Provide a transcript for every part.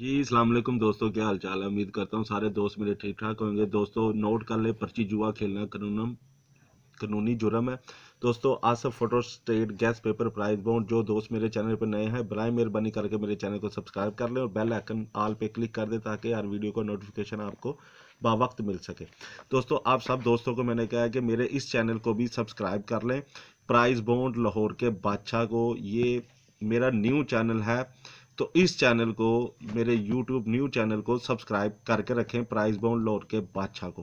जी अलैक्म दोस्तों क्या हाल चाल है उम्मीद करता हूँ सारे दोस्त मेरे ठीक ठाक होंगे दोस्तों नोट कर ले पर्ची जुआ खेलना कानूनम कानूनी जुर्म है दोस्तों आज सब photostat guess paper prize bond जो दोस्त मेरे चैनल पर नए हैं बरए मेहरबानी करके मेरे चैनल को सब्सक्राइब कर लें और बेल आइकन आल पे क्लिक कर दें ताकि हर वीडियो का नोटिफिकेशन आपको बावक्त मिल सके दोस्तों आप सब दोस्तों को मैंने कहा है कि मेरे इस चैनल को भी सब्सक्राइब कर लें प्राइज बाउंड लाहौर के बादशाह को ये मेरा न्यू चैनल है तो इस चैनल को मेरे यूट्यूब न्यू चैनल को सब्सक्राइब करके रखें प्राइस बाउंड लौट के बादशाह को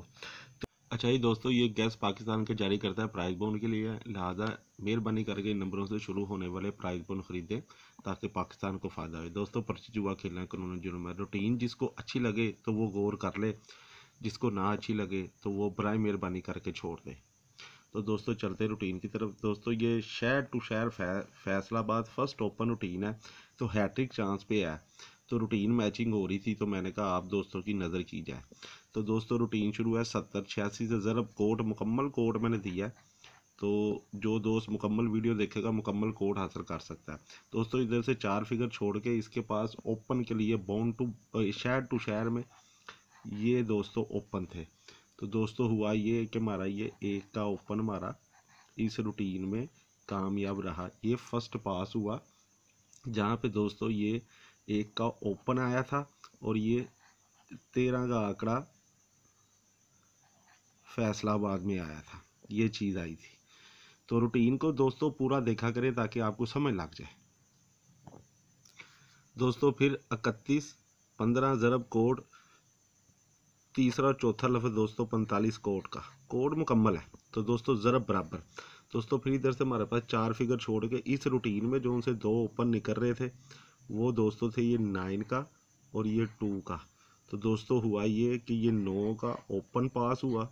तो अच्छा ही दोस्तों ये गैस पाकिस्तान के जारी करता है प्राइस बाउंड के लिए लिहाजा मेहरबानी करके इन नंबरों से शुरू होने वाले प्राइस बाउंड खरीदें ताकि पाकिस्तान को फ़ायदा हो दोस्तों पर्ची जुआ खेलना कानून जुर्म है रूटीन जिसको अच्छी लगे तो वो गौर कर ले जिसको ना अच्छी लगे तो वो बर मेहरबानी करके छोड़ दें तो दोस्तों चलते रूटीन की तरफ दोस्तों ये शहर टू शहर फै, फैसलाबाद फर्स्ट ओपन रूटीन है तो हैट्रिक चांस पे है तो रूटीन मैचिंग हो रही थी तो मैंने कहा आप दोस्तों की नज़र की जाए तो दोस्तों रूटीन शुरू है सत्तर छियासी से ज़रब कोट मुकम्मल कोड मैंने दिया है तो जो दोस्त मुकम्मल वीडियो देखेगा मुकम्मल कोड हासिल कर सकता है दोस्तों इधर से चार फिगर छोड़ के इसके पास ओपन के लिए बाउंड टू शहर टू शहर में ये दोस्तों ओपन थे तो दोस्तों हुआ ये कि हमारा ये एक का ओपन हमारा इस रूटीन में कामयाब रहा ये फर्स्ट पास हुआ जहाँ पे दोस्तों ये एक का ओपन आया था और ये तेरह का आंकड़ा फैसलाबाद में आया था ये चीज़ आई थी तो रूटीन को दोस्तों पूरा देखा करें ताकि आपको समय लग जाए दोस्तों फिर इकतीस पंद्रह ज़रब कोड तीसरा चौथा लफ्ज़ दोस्तों पैंतालीस कोड का कोड मुकम्मल है तो दोस्तों ज़रब बराबर दोस्तों फिर इधर से हमारे पास चार फिगर छोड़ के इस रूटीन में जो उनसे दो ओपन निकल रहे थे वो दोस्तों थे ये नाइन का और ये टू का तो दोस्तों हुआ ये कि ये नौ का ओपन पास हुआ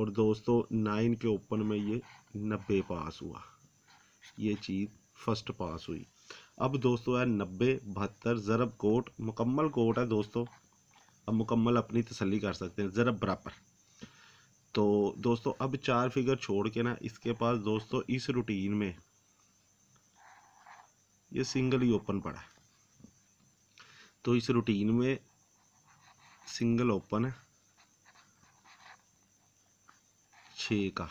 और दोस्तों नाइन के ओपन में ये नब्बे पास हुआ ये चीज़ फर्स्ट पास हुई अब दोस्तों है नब्बे बहत्तर ज़रब कोट मुकम्मल कोट है दोस्तों अब मुकम्मल अपनी तसली कर सकते हैं ज़रब बराबर तो दोस्तों अब चार फिगर छोड़ के ना इसके पास दोस्तों इस रूटीन में ये सिंगल ही ओपन पड़ा है तो इस रूटीन में सिंगल ओपन है का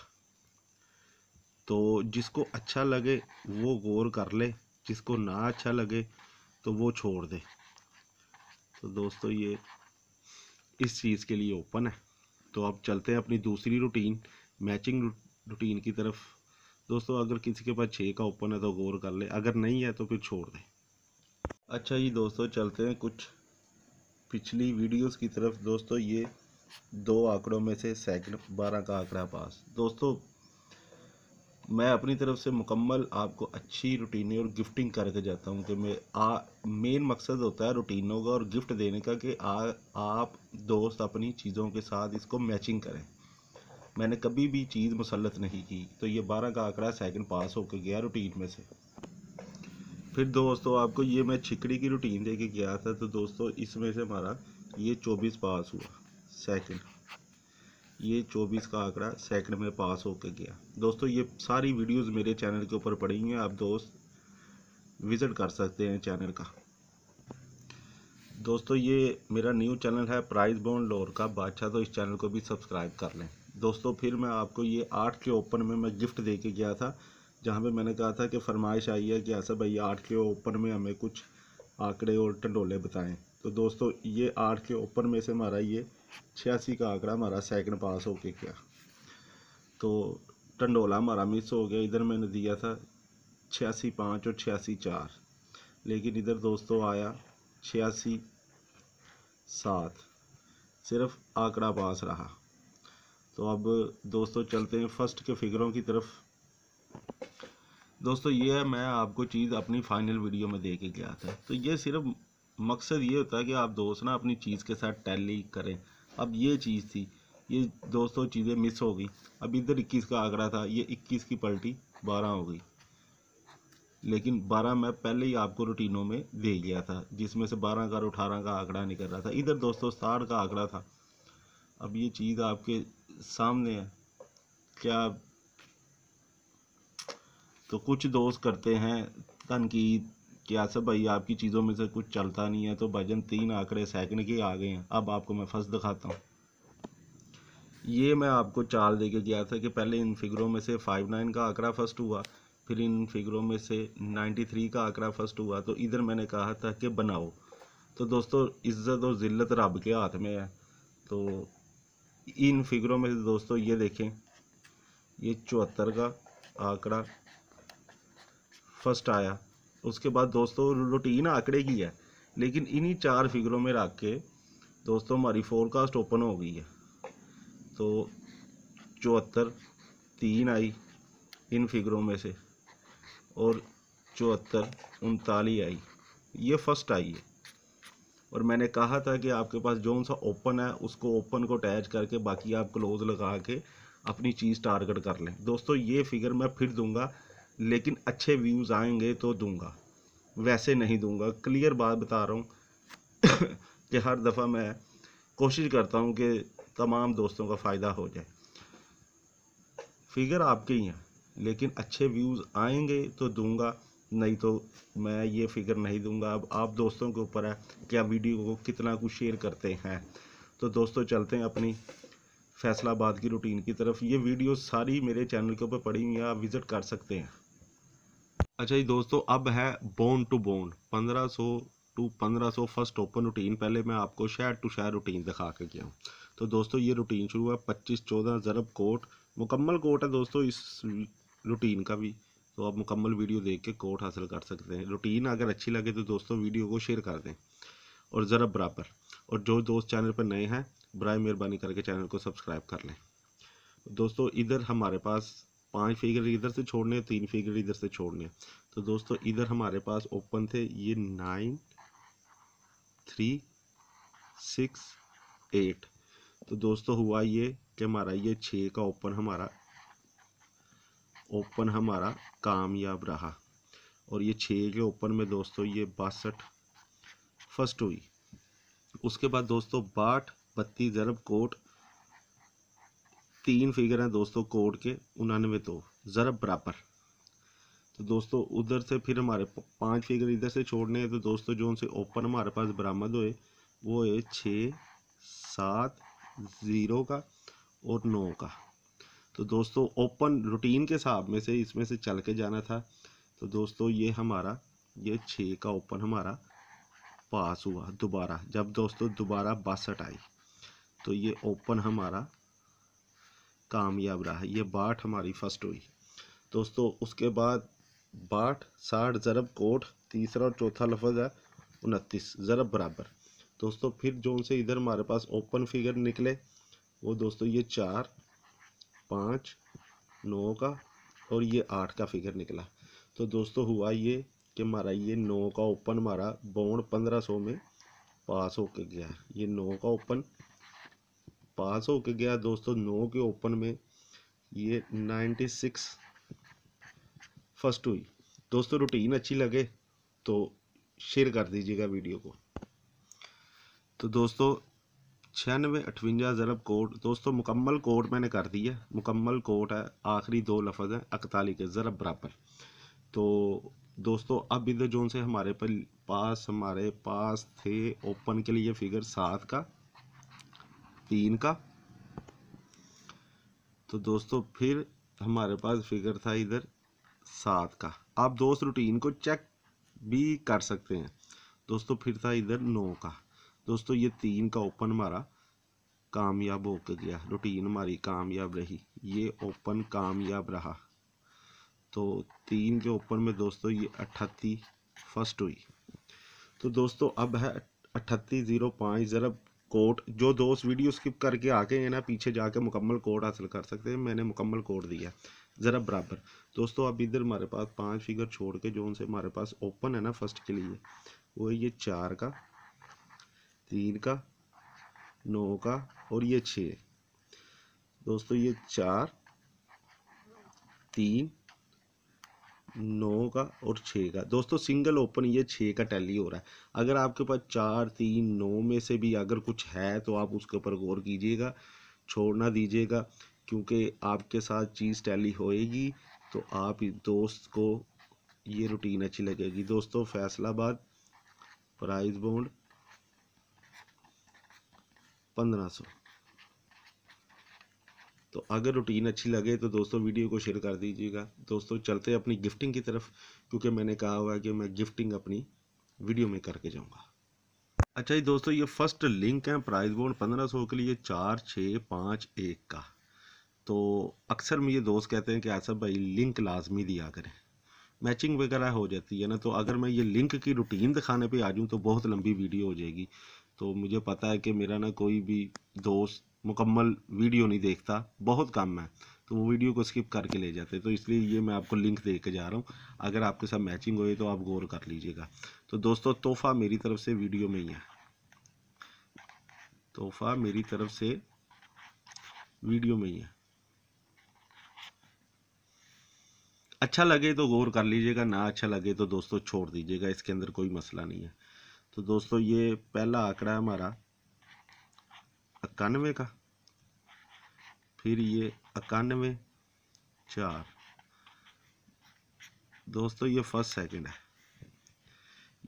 तो जिसको अच्छा लगे वो गौर कर ले जिसको ना अच्छा लगे तो वो छोड़ दे तो दोस्तों ये इस चीज़ के लिए ओपन है तो अब चलते हैं अपनी दूसरी रूटीन मैचिंग रूटीन की तरफ दोस्तों अगर किसी के पास छः का ओपन है तो गौर कर ले अगर नहीं है तो फिर छोड़ दें अच्छा जी दोस्तों चलते हैं कुछ पिछली वीडियोस की तरफ दोस्तों ये दो आंकड़ों में से सेकंड बारह का आंकड़ा पास दोस्तों मैं अपनी तरफ से मुकम्मल आपको अच्छी रूटीनें और गिफ्टिंग करके जाता हूँ कि मैं आ मेन मकसद होता है रूटीनों का और गिफ्ट देने का कि आ आप दोस्त अपनी चीज़ों के साथ इसको मैचिंग करें मैंने कभी भी चीज़ मुसलत नहीं की तो ये बारह का आंकड़ा सेकंड पास होकर गया रूटीन में से फिर दोस्तों आपको ये मैं छिकड़ी की रूटीन दे के गया था तो दोस्तों इसमें से हमारा ये चौबीस पास हुआ सेकेंड ये 24 का आंकड़ा सेकंड में पास होकर गया दोस्तों ये सारी वीडियोस मेरे चैनल के ऊपर पड़ी हुई हैं आप दोस्त विज़िट कर सकते हैं चैनल का दोस्तों ये मेरा न्यू चैनल है प्राइज बोन लोर का बादशाह तो इस चैनल को भी सब्सक्राइब कर लें दोस्तों फिर मैं आपको ये आठ के ओपन में मैं गिफ्ट दे के गया था जहाँ पे मैंने कहा था कि फरमाइश आई है कि ऐसा भाई आठ के ओपन में हमें कुछ आंकड़े और टंडोले बताएं तो दोस्तों ये आठ के ओपन में से हमारा ये छियासी का आंकड़ा हमारा सेकंड पास होके गया तो टंडोला हमारा मिस हो गया इधर मैंने दिया था छियासी पाँच और छियासी चार लेकिन इधर दोस्तों आया छियासी सात सिर्फ आंकड़ा पास रहा तो अब दोस्तों चलते हैं फर्स्ट के फिगरों की तरफ दोस्तों ये है मैं आपको चीज़ अपनी फाइनल वीडियो में दे के गया था तो ये सिर्फ मकसद ये होता है कि आप दोस्त ना अपनी चीज़ के साथ टैली करें अब ये चीज़ थी ये दोस्तों चीज़ें मिस हो गई अब इधर इक्कीस का आंकड़ा था ये इक्कीस की पलटी बारह हो गई लेकिन बारह मैं पहले ही आपको रूटीनों में दे गया था जिसमें से बारह का और अठारह का आंकड़ा निकल रहा था इधर दोस्तों साठ का आंकड़ा था अब ये चीज़ आपके सामने है क्या तो कुछ दोस्त करते हैं तनकीद कि आसफ भाई आपकी चीज़ों में से कुछ चलता नहीं है तो भजन तीन आंकड़े सैकंड के आ गए हैं अब आपको मैं फर्स्ट दिखाता हूँ ये मैं आपको चाल दे के गया था कि पहले इन फिगरों में से फाइव नाइन का आंकड़ा फर्स्ट हुआ फिर इन फिगरों में से नाइन्टी थ्री का आंकड़ा फर्स्ट हुआ तो इधर मैंने कहा था कि बनाओ तो दोस्तों इज़्ज़त और ज़िल्लत रब के हाथ में है तो इन फिगरों में से दोस्तों ये देखें ये चौहत्तर का आंकड़ा फर्स्ट आया उसके बाद दोस्तों रूटीन आंकड़े की है लेकिन इन्हीं चार फिगरों में रख के दोस्तों हमारी फोरकास्ट ओपन हो गई है तो चौहत्तर तीन आई इन फिगरों में से और चौहत्तर उनतालीस आई ये फर्स्ट आई है और मैंने कहा था कि आपके पास जो सा ओपन है उसको ओपन को अटैच करके बाकी आप क्लोज लगा के अपनी चीज़ टारगेट कर लें दोस्तों ये फिगर मैं फिर दूंगा लेकिन अच्छे व्यूज़ आएंगे तो दूंगा वैसे नहीं दूंगा क्लियर बात बता रहा हूँ कि हर दफ़ा मैं कोशिश करता हूँ कि तमाम दोस्तों का फ़ायदा हो जाए फिगर आपके ही हैं लेकिन अच्छे व्यूज़ आएंगे तो दूंगा नहीं तो मैं ये फिगर नहीं दूंगा अब आप दोस्तों के ऊपर है कि आप वीडियो को कितना कुछ शेयर करते हैं तो दोस्तों चलते हैं अपनी फैसलाबाद की रूटीन की तरफ ये वीडियो सारी मेरे चैनल के ऊपर पड़ी हुई है आप विज़िट कर सकते हैं अच्छा जी दोस्तों अब है बोन टू बोन पंद्रह टू सौ फर्स्ट ओपन रूटीन पहले मैं आपको शहर टू शहर रूटीन दिखा के गया हूँ तो दोस्तों ये रूटीन शुरू है पच्चीस चौदह ज़रब कोट मुकम्मल कोट है दोस्तों इस रूटीन का भी तो आप मुकम्मल वीडियो देख के कोट हासिल कर सकते हैं रूटीन अगर अच्छी लगे तो दोस्तों वीडियो को शेयर कर दें और ज़रब बराबर और जो दोस्त चैनल पर नए हैं बर मेहरबानी करके चैनल को सब्सक्राइब कर लें दोस्तों इधर हमारे पास पांच फिगर इधर से छोड़ने तीन फिगर इधर से छोड़ने तो दोस्तों इधर हमारे पास ओपन थे ये नाइन थ्री सिक्स एट तो दोस्तों हुआ ये कि हमारा ये छः का ओपन हमारा ओपन हमारा कामयाब रहा और ये छः के ओपन में दोस्तों ये बासठ फर्स्ट हुई उसके बाद दोस्तों बाट बत्तीस ज़रब कोट तीन फिगर हैं दोस्तों कोड के उनानवे तो ज़रब बराबर तो दोस्तों उधर से फिर हमारे पांच फिगर इधर से छोड़ने हैं तो दोस्तों जो उनसे ओपन हमारे पास बरामद हुए वो है छः सात ज़ीरो का और नौ का तो दोस्तों ओपन रूटीन के हिसाब में से इसमें से चल के जाना था तो दोस्तों ये हमारा ये छः का ओपन हमारा पास हुआ दोबारा जब दोस्तों दोबारा बासठ आई तो ये ओपन हमारा कामयाब रहा ये बाट हमारी फर्स्ट हुई दोस्तों उसके बाद बाट साठ ज़रब कोट तीसरा और चौथा लफज है उनतीस ज़रब बराबर दोस्तों फिर जो उनसे इधर हमारे पास ओपन फिगर निकले वो दोस्तों ये चार पाँच नौ का और ये आठ का फिगर निकला तो दोस्तों हुआ ये कि हमारा ये नौ का ओपन हमारा बौन पंद्रह सौ में पास होके गया ये नौ का ओपन पास होके गया दोस्तों नौ के ओपन में ये नाइन्टी सिक्स फर्स्ट हुई दोस्तों रूटीन अच्छी लगे तो शेयर कर दीजिएगा वीडियो को तो दोस्तों छियानवे अठवंजा ज़रब कोट दोस्तों मुकम्मल कोट मैंने कर दी है मुकम्मल कोट है आखिरी दो लफज हैं अकताली के ज़रब बराबर तो दोस्तों अब इधर जोन से हमारे पर पास हमारे पास थे ओपन के लिए फिगर सात का तीन का तो दोस्तों फिर हमारे पास फिगर था इधर सात का आप दोस्त रूटीन को चेक भी कर सकते हैं दोस्तों फिर था इधर नौ का दोस्तों ये तीन का ओपन हमारा कामयाब हो गया रूटीन हमारी कामयाब रही ये ओपन कामयाब रहा तो तीन के ओपन में दोस्तों ये अट्ठती फर्स्ट हुई तो दोस्तों अब है अट्ठती ज़ीरो पाँच जरा कोर्ट जो दोस्त वीडियो स्किप करके आके हैं ना पीछे जाके मुकम्मल कोड हासिल कर सकते हैं मैंने मुकम्मल कोड दिया ज़रा बराबर दोस्तों अब इधर हमारे पास पांच फिगर छोड़ के जो उनसे हमारे पास ओपन है ना फर्स्ट के लिए वो ये चार का तीन का नौ का और ये छः दोस्तों ये चार तीन नौ का और छः का दोस्तों सिंगल ओपन ये छः का टैली हो रहा है अगर आपके पास चार तीन नौ में से भी अगर कुछ है तो आप उसके ऊपर गौर कीजिएगा छोड़ना दीजिएगा क्योंकि आपके साथ चीज़ टैली होएगी तो आप दोस्त को ये रूटीन अच्छी लगेगी दोस्तों फैसलाबाद प्राइज़ बॉन्ड पंद्रह सौ तो अगर रूटीन अच्छी लगे तो दोस्तों वीडियो को शेयर कर दीजिएगा दोस्तों चलते हैं अपनी गिफ्टिंग की तरफ क्योंकि मैंने कहा हुआ है कि मैं गिफ्टिंग अपनी वीडियो में करके जाऊँगा अच्छा जी दोस्तों ये फर्स्ट लिंक है प्राइस बोर्ड पंद्रह सौ के लिए चार छः पाँच एक का तो अक्सर मुझे दोस्त कहते हैं कि आसफ भाई लिंक लाजमी दिया करें मैचिंग वगैरह हो जाती है ना तो अगर मैं ये लिंक की रूटीन दिखाने पर आ जाऊँ तो बहुत लंबी वीडियो हो जाएगी तो मुझे पता है कि मेरा ना कोई भी दोस्त मुकम्मल वीडियो नहीं देखता बहुत कम है तो वो वीडियो को स्किप करके ले जाते तो इसलिए ये मैं आपको लिंक दे के जा रहा हूँ अगर आपके साथ मैचिंग हुई तो आप गौर कर लीजिएगा तो दोस्तों तोहफ़ा मेरी तरफ से वीडियो में ही है तोहफ़ा मेरी तरफ से वीडियो में ही है अच्छा लगे तो गौर कर लीजिएगा ना अच्छा लगे तो दोस्तों छोड़ दीजिएगा इसके अंदर कोई मसला नहीं है तो दोस्तों ये पहला आंकड़ा है हमारा इक्यानवे का फिर ये इक्यानवे चार दोस्तों ये फर्स्ट सेकंड है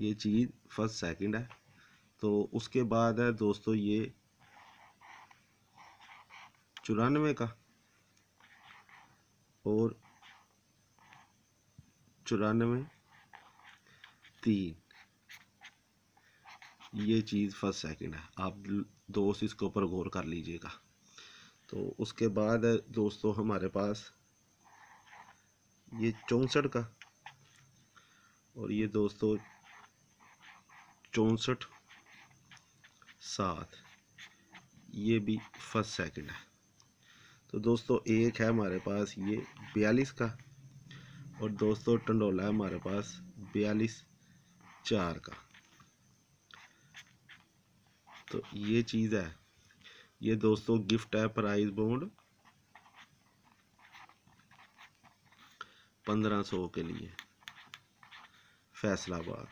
ये चीज़ फर्स्ट सेकंड है तो उसके बाद है दोस्तों ये चौरानवे का और चौरानवे तीन ये चीज़ फर्स्ट सेकंड है आप दोस्त इसके ऊपर गौर कर लीजिएगा तो उसके बाद दोस्तों हमारे पास ये चौंसठ का और ये दोस्तों चौंसठ सात ये भी फर्स्ट सेकंड है तो दोस्तों एक है हमारे पास ये बयालीस का और दोस्तों टंडोला है हमारे पास बयालीस चार का तो ये चीज़ है ये दोस्तों गिफ्ट है प्राइस बोर्ड पंद्रह सौ के लिए फैसलाबाद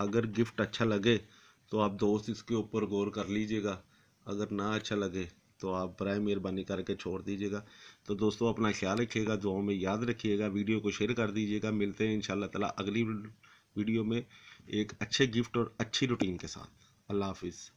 अगर गिफ्ट अच्छा लगे तो आप दोस्त इसके ऊपर गौर कर लीजिएगा अगर ना अच्छा लगे तो आप बर मेहरबानी करके छोड़ दीजिएगा तो दोस्तों अपना ख्याल रखिएगा दुआओं में याद रखिएगा वीडियो को शेयर कर दीजिएगा मिलते हैं इन ताला अगली वीडियो में एक अच्छे गिफ्ट और अच्छी रूटीन के साथ अल्लाह हाफिज़